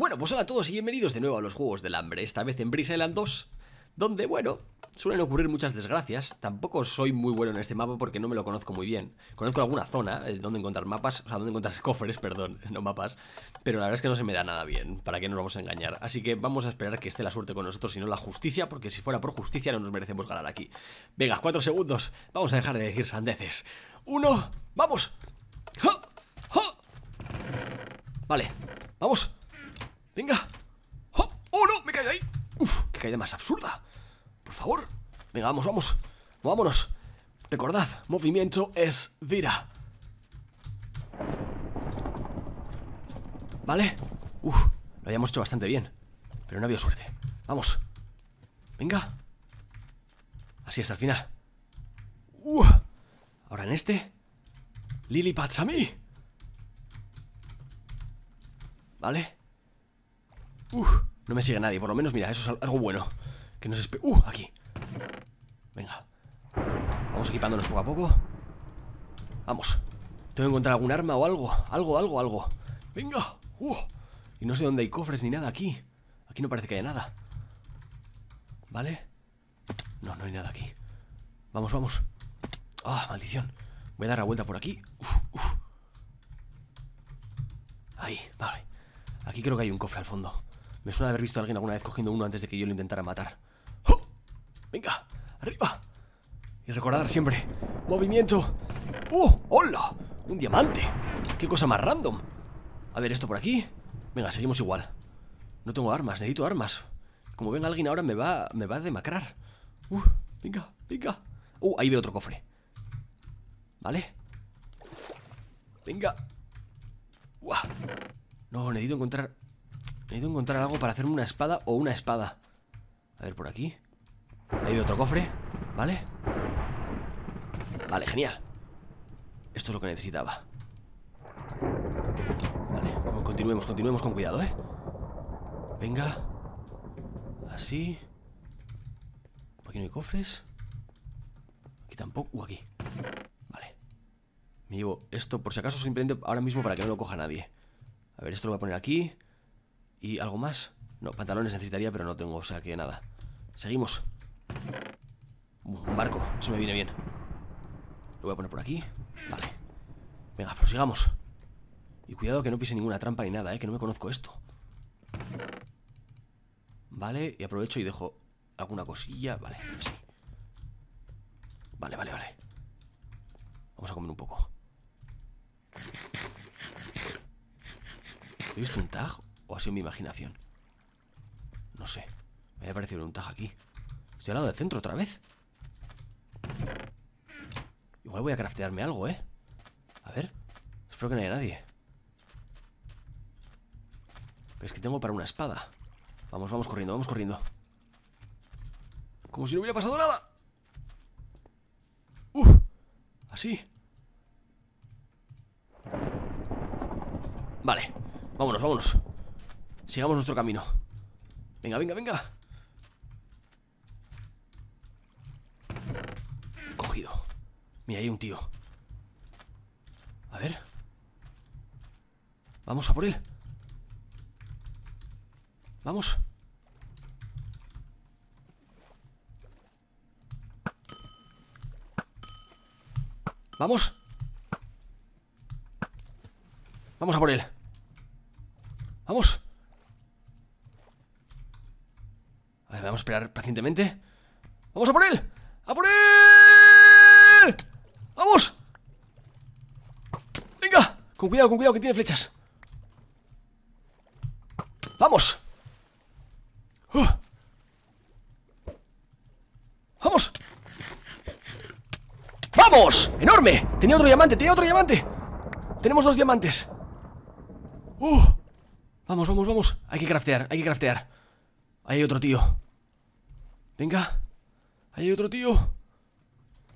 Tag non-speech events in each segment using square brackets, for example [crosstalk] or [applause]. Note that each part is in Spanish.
Bueno, pues hola a todos y bienvenidos de nuevo a los Juegos del Hambre, esta vez en Breeze Island 2, donde, bueno, suelen ocurrir muchas desgracias. Tampoco soy muy bueno en este mapa porque no me lo conozco muy bien. Conozco alguna zona eh, donde encontrar mapas, o sea, donde encontrar [laughs] cofres, perdón, no mapas, pero la verdad es que no se me da nada bien, para qué nos vamos a engañar. Así que vamos a esperar que esté la suerte con nosotros y no la justicia, porque si fuera por justicia no nos merecemos ganar aquí. Venga, cuatro segundos, vamos a dejar de decir sandeces. Uno, vamos. Vale, vamos. Venga ¡Oh! ¡Oh, no! Me caí de ahí ¡Uf! ¡Qué caída más absurda! Por favor Venga, vamos, vamos Vámonos Recordad, movimiento es vida ¿Vale? Uf, lo habíamos hecho bastante bien Pero no había suerte Vamos Venga Así hasta el final Uf. Ahora en este Lily a mí Vale Uf, no me sigue nadie, por lo menos, mira, eso es algo bueno Que nos espera... Uh, aquí Venga Vamos equipándonos poco a poco Vamos Tengo que encontrar algún arma o algo Algo, algo, algo Venga uh. Y no sé dónde hay cofres ni nada aquí Aquí no parece que haya nada ¿Vale? No, no hay nada aquí Vamos, vamos Ah, maldición Voy a dar la vuelta por aquí Ahí, vale Aquí creo que hay un cofre al fondo me suena haber visto a alguien alguna vez cogiendo uno antes de que yo lo intentara matar. ¡Oh! ¡Venga! ¡Arriba! Y recordar siempre: ¡Movimiento! ¡Uh! ¡Hola! ¡Un diamante! ¡Qué cosa más random! A ver, esto por aquí. Venga, seguimos igual. No tengo armas, necesito armas. Como venga alguien ahora me va, me va a demacrar. Uh, venga, venga. Uh, ahí veo otro cofre. Vale. Venga. Uah. No, necesito encontrar Necesito encontrar algo para hacerme una espada o una espada. A ver, por aquí. Hay otro cofre, ¿vale? Vale, genial. Esto es lo que necesitaba. Vale, continuemos, continuemos con cuidado, ¿eh? Venga. Así. Aquí no hay cofres. Aquí tampoco. Uh, aquí. Vale. Me llevo esto por si acaso simplemente ahora mismo para que no lo coja nadie. A ver, esto lo voy a poner aquí. ¿Y algo más? No, pantalones necesitaría, pero no tengo, o sea que nada. Seguimos. un barco, eso me viene bien. Lo voy a poner por aquí. Vale. Venga, prosigamos. Y cuidado que no pise ninguna trampa ni nada, ¿eh? que no me conozco esto. Vale, y aprovecho y dejo alguna cosilla. Vale, así. Vale, vale, vale. Vamos a comer un poco. ¿He visto un tag? ¿O ha sido mi imaginación? No sé. Me ha parecido un tajo aquí. Estoy al lado del centro otra vez. Igual voy a craftearme algo, ¿eh? A ver. Espero que no haya nadie. Pero es que tengo para una espada. Vamos, vamos corriendo, vamos corriendo. Como si no hubiera pasado nada. Uf, así. Vale, vámonos, vámonos. Sigamos nuestro camino Venga, venga, venga Cogido Mira, hay un tío A ver Vamos a por él Vamos Vamos Vamos a por él Vamos esperar pacientemente. ¡Vamos a por él! ¡A por él! ¡Vamos! ¡Venga! Con cuidado, con cuidado, que tiene flechas. ¡Vamos! ¡Uh! ¡Vamos! ¡Vamos! ¡Enorme! Tenía otro diamante, tenía otro diamante. Tenemos dos diamantes. ¡Uh! Vamos, vamos, vamos. Hay que craftear, hay que craftear. hay otro tío. Venga. Ahí hay otro tío.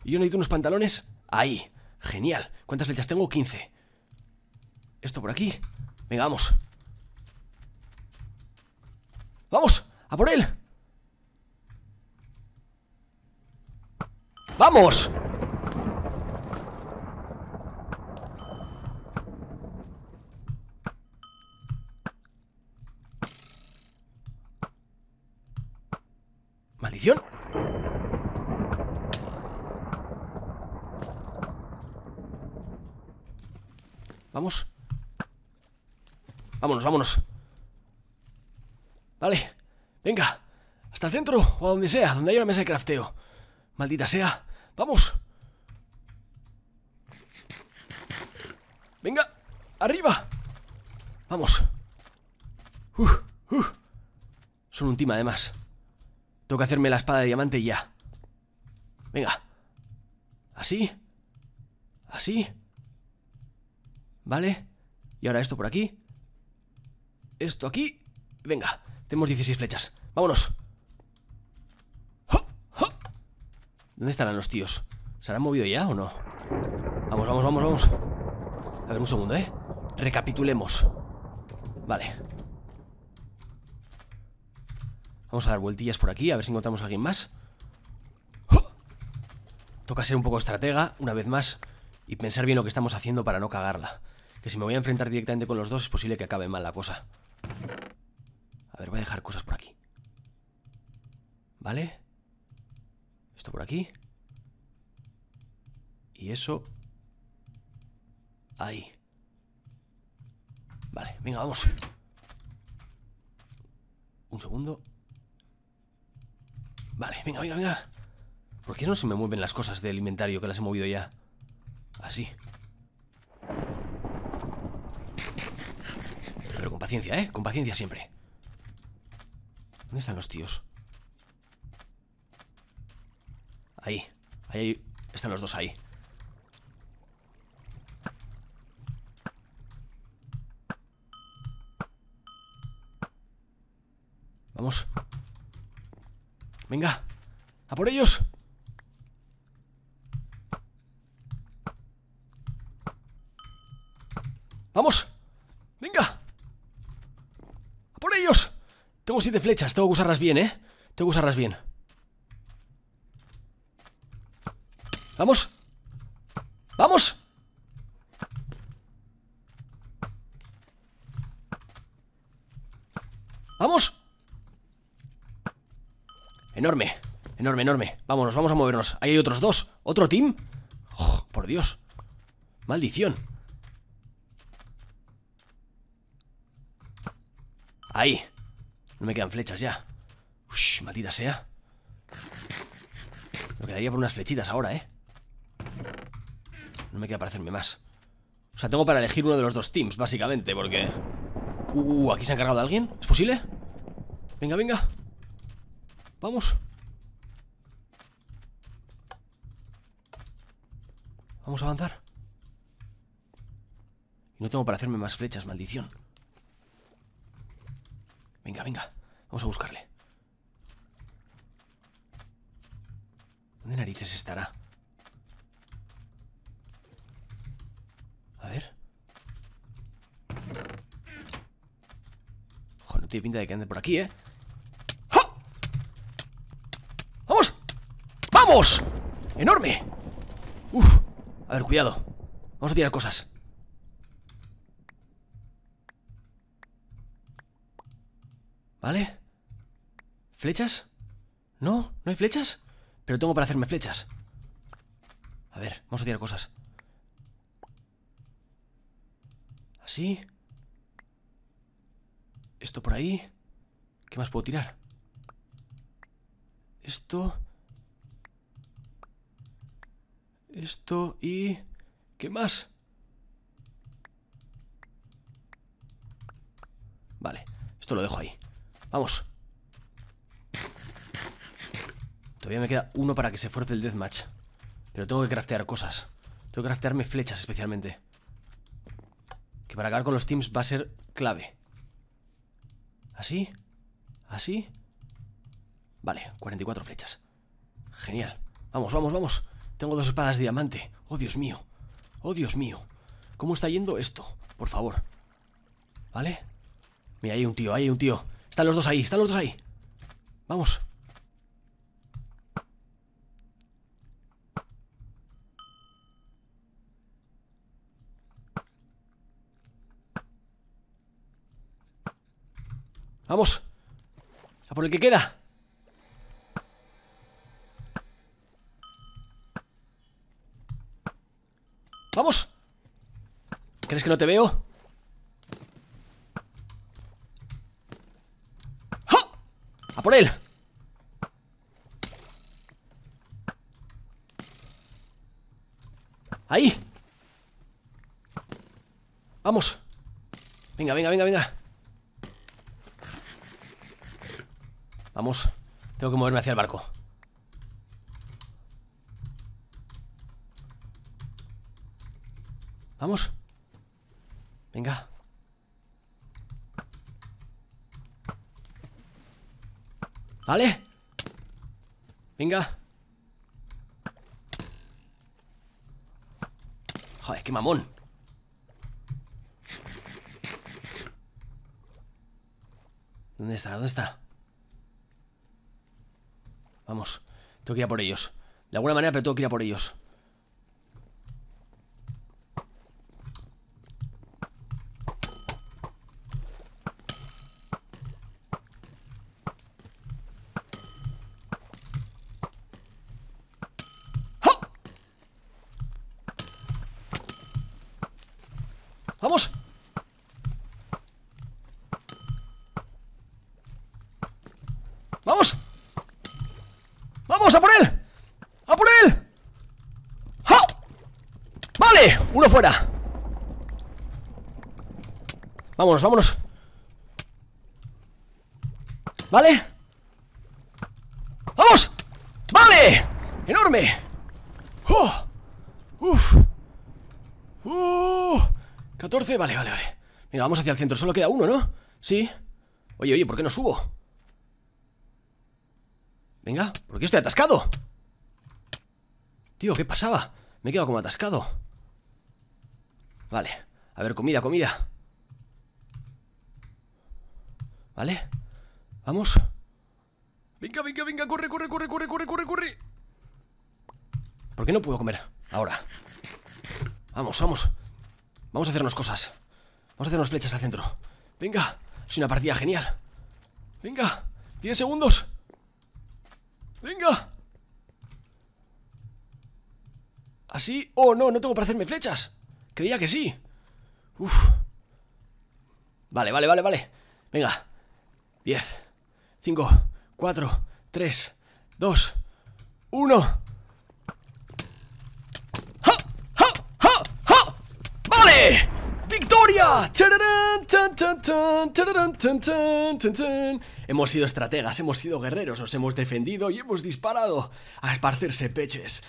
Y yo necesito unos pantalones. Ahí. Genial. ¿Cuántas lechas tengo? 15. Esto por aquí. Venga, vamos. ¡Vamos! ¡A por él! ¡Vamos! Vamos. Vámonos, vámonos. Vale. Venga. Hasta el centro o a donde sea, donde hay una mesa de crafteo. Maldita sea. Vamos. Venga. Arriba. Vamos. Uf, uf, Son un team además. Tengo que hacerme la espada de diamante ya. Venga. Así. Así. Vale. Y ahora esto por aquí. Esto aquí. Venga. Tenemos 16 flechas. Vámonos. ¿Dónde estarán los tíos? ¿Se han movido ya o no? Vamos, vamos, vamos, vamos. A ver, un segundo, ¿eh? Recapitulemos. Vale. Vamos a dar vueltillas por aquí, a ver si encontramos a alguien más. Toca ser un poco estratega, una vez más, y pensar bien lo que estamos haciendo para no cagarla. Que si me voy a enfrentar directamente con los dos es posible que acabe mal la cosa. A ver, voy a dejar cosas por aquí. ¿Vale? Esto por aquí. Y eso... Ahí. Vale, venga, vamos. Un segundo. Vale, venga, venga, venga. ¿Por qué no se me mueven las cosas del inventario que las he movido ya? Así. Pero con paciencia, ¿eh? Con paciencia siempre. ¿Dónde están los tíos? Ahí. Ahí están los dos ahí. Vamos. Venga, a por ellos. Vamos. Venga. A por ellos. Tengo siete flechas, tengo que usarlas bien, ¿eh? Tengo que usarlas bien. Vamos. Vamos. Vamos. Enorme, enorme, enorme Vámonos, vamos a movernos Ahí hay otros dos ¿Otro team? Oh, por Dios Maldición Ahí No me quedan flechas ya Ush, maldita sea Me quedaría por unas flechitas ahora, ¿eh? No me queda para hacerme más O sea, tengo para elegir uno de los dos teams, básicamente Porque... Uh, uh, uh ¿aquí se ha encargado alguien? ¿Es posible? Venga, venga Vamos. Vamos a avanzar. no tengo para hacerme más flechas, maldición. Venga, venga. Vamos a buscarle. ¿Dónde narices estará? A ver. Joder, no tiene pinta de que ande por aquí, ¿eh? ¡Enorme! Uf. A ver, cuidado. Vamos a tirar cosas. ¿Vale? ¿Flechas? ¿No? ¿No hay flechas? Pero tengo para hacerme flechas. A ver, vamos a tirar cosas. Así. Esto por ahí. ¿Qué más puedo tirar? Esto. Esto y... ¿Qué más? Vale, esto lo dejo ahí. Vamos. Todavía me queda uno para que se fuerce el deathmatch. Pero tengo que craftear cosas. Tengo que craftearme flechas especialmente. Que para acabar con los teams va a ser clave. ¿Así? ¿Así? Vale, 44 flechas. Genial. Vamos, vamos, vamos. Tengo dos espadas de diamante. Oh, Dios mío. Oh, Dios mío. ¿Cómo está yendo esto? Por favor. ¿Vale? Mira, hay un tío, ahí hay un tío. Están los dos ahí, están los dos ahí. Vamos. Vamos. A por el que queda. ¿Crees que no te veo? ¡A por él! ¡Ahí! ¡Vamos! Venga, venga, venga, venga Vamos Tengo que moverme hacia el barco Vamos Venga. Vale. Venga. Joder, qué mamón. ¿Dónde está? ¿Dónde está? Vamos, tengo que ir a por ellos. De alguna manera, pero tengo que ir a por ellos. ¡Vamos! ¡Vamos, a por él! ¡A por él! ¡Ja! ¡Vale! Uno fuera Vámonos, vámonos ¿Vale? ¡Vamos! ¡Vale! ¡Enorme! ¡Oh! ¡Uf! 14, vale, vale, vale Venga, vamos hacia el centro, solo queda uno, ¿no? Sí Oye, oye, ¿por qué no subo? Venga, ¿por qué estoy atascado? Tío, ¿qué pasaba? Me he quedado como atascado Vale, a ver, comida, comida Vale, vamos Venga, venga, venga, corre, corre, corre, corre, corre, corre, corre ¿Por qué no puedo comer ahora? Vamos, vamos Vamos a hacernos cosas Vamos a hacernos flechas al centro Venga, es una partida genial Venga, 10 segundos ¡Venga! ¿Así? ¡Oh, no! No tengo para hacerme flechas Creía que sí Uf Vale, vale, vale, vale Venga 10 5 4 3 2 1 Hemos sido estrategas, hemos sido guerreros, nos hemos defendido y hemos disparado a esparcerse peches.